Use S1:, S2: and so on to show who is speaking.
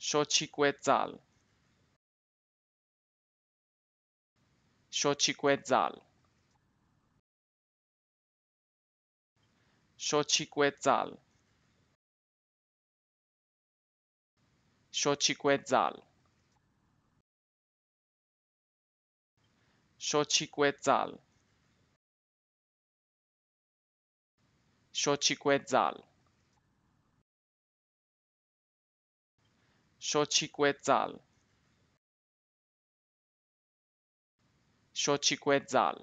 S1: Xochiquetzal. Xochiquetzal. Xochiquetzal. Xochiquetzal. Xochiquetzal. Xochiquetzal. Xochiquetzal. Xochiquetzal.